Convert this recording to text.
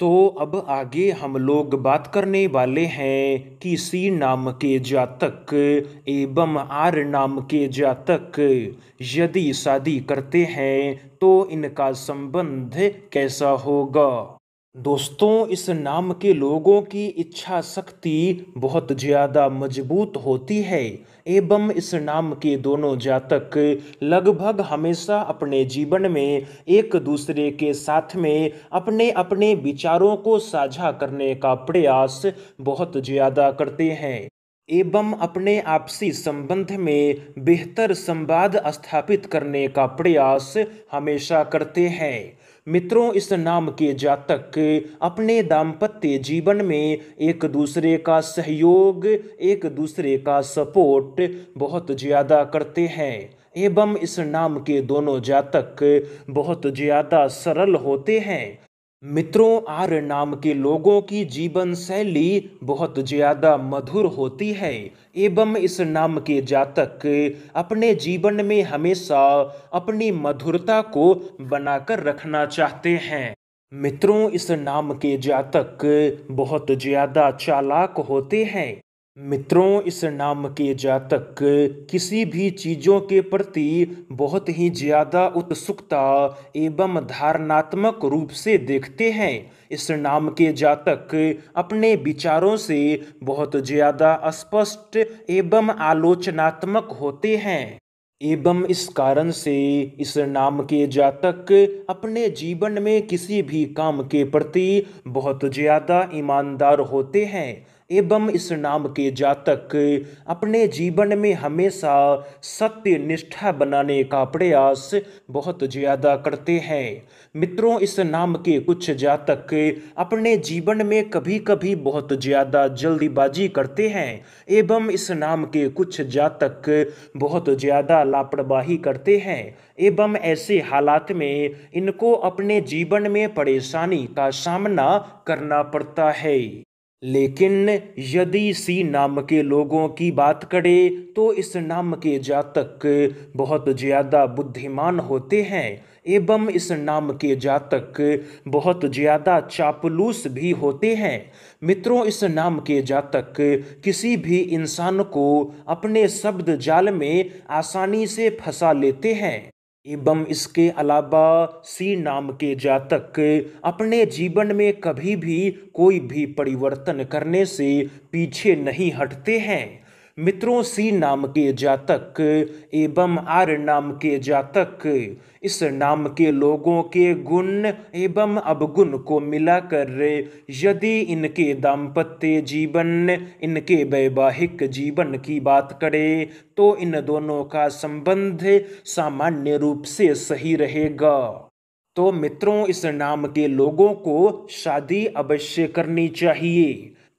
तो अब आगे हम लोग बात करने वाले हैं कि सी नाम के जातक एवं आर नाम के जातक यदि शादी करते हैं तो इनका संबंध कैसा होगा दोस्तों इस नाम के लोगों की इच्छा शक्ति बहुत ज़्यादा मजबूत होती है एवं इस नाम के दोनों जातक लगभग हमेशा अपने जीवन में एक दूसरे के साथ में अपने अपने विचारों को साझा करने का प्रयास बहुत ज़्यादा करते हैं एवं अपने आपसी संबंध में बेहतर संवाद स्थापित करने का प्रयास हमेशा करते हैं मित्रों इस नाम के जातक अपने दाम्पत्य जीवन में एक दूसरे का सहयोग एक दूसरे का सपोर्ट बहुत ज़्यादा करते हैं एवं इस नाम के दोनों जातक बहुत ज़्यादा सरल होते हैं मित्रों आर्य नाम के लोगों की जीवन शैली बहुत ज़्यादा मधुर होती है एवं इस नाम के जातक अपने जीवन में हमेशा अपनी मधुरता को बनाकर रखना चाहते हैं मित्रों इस नाम के जातक बहुत ज़्यादा चालाक होते हैं मित्रों इस नाम के जातक किसी भी चीज़ों के प्रति बहुत ही ज़्यादा उत्सुकता एवं धारणात्मक रूप से देखते हैं इस नाम के जातक अपने विचारों से बहुत ज़्यादा स्पष्ट एवं आलोचनात्मक होते हैं एवं इस कारण से इस नाम के जातक अपने जीवन में किसी भी काम के प्रति बहुत ज़्यादा ईमानदार होते हैं एवं इस नाम के जातक अपने जीवन में हमेशा सत्य निष्ठा बनाने का प्रयास बहुत ज़्यादा करते हैं मित्रों इस नाम के कुछ जातक अपने जीवन में कभी कभी बहुत ज़्यादा जल्दीबाजी करते हैं एवं इस नाम के कुछ जातक बहुत ज़्यादा लापरवाही करते हैं एवं ऐसे हालात में इनको अपने जीवन में परेशानी का सामना करना पड़ता है लेकिन यदि सी नाम के लोगों की बात करें तो इस नाम के जातक बहुत ज़्यादा बुद्धिमान होते हैं एवं इस नाम के जातक बहुत ज़्यादा चापलूस भी होते हैं मित्रों इस नाम के जातक किसी भी इंसान को अपने शब्द जाल में आसानी से फंसा लेते हैं एवं इसके अलावा सी नाम के जातक अपने जीवन में कभी भी कोई भी परिवर्तन करने से पीछे नहीं हटते हैं मित्रों सी नाम के जातक एवं आर नाम के जातक इस नाम के लोगों के गुण एवं अवगुण को मिलाकर यदि इनके दाम्पत्य जीवन इनके वैवाहिक जीवन की बात करें तो इन दोनों का संबंध सामान्य रूप से सही रहेगा तो मित्रों इस नाम के लोगों को शादी अवश्य करनी चाहिए